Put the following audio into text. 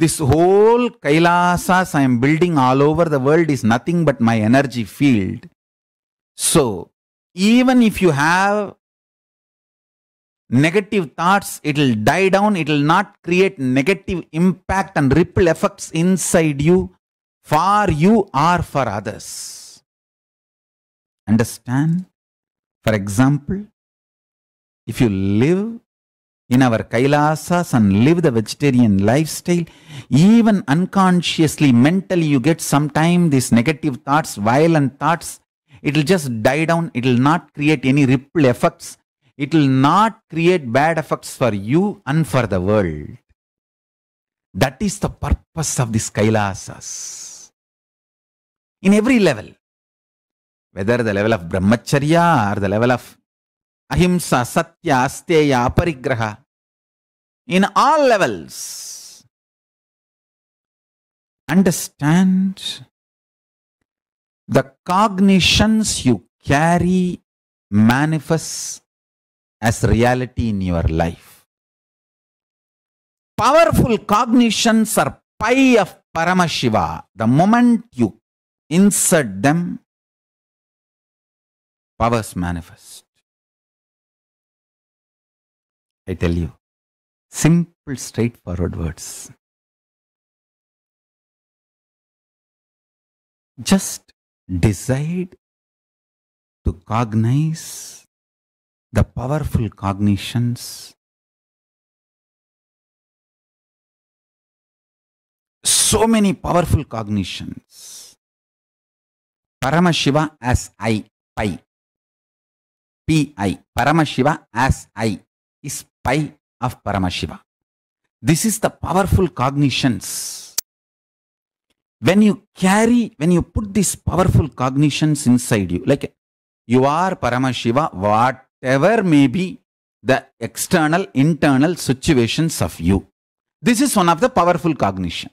This whole Kailasas I am building all over the world is nothing but my energy field. So, even if you have negative thoughts, it'll die down, it'll not create negative impact and ripple effects inside you for you or for others. Understand? For example, if you live in our Kailasas and live the vegetarian lifestyle, even unconsciously, mentally, you get sometime these negative thoughts, violent thoughts. It will just die down. It will not create any ripple effects. It will not create bad effects for you and for the world. That is the purpose of this Kailasas. In every level, whether the level of Brahmacharya or the level of ahimsa, satya, asteya, Parigraha. in all levels. Understand the cognitions you carry manifests as reality in your life. Powerful cognitions are pie of Paramashiva. The moment you insert them, powers manifest. I tell you. Simple, straightforward words. Just decide to cognize the powerful cognitions so many powerful cognitions paramashiva as i pi pi paramashiva as i is Pi of Paramashiva. This is the powerful cognitions. When you carry, when you put these powerful cognitions inside you, like you are Paramashiva, whatever may be the external, internal situations of you. This is one of the powerful cognition.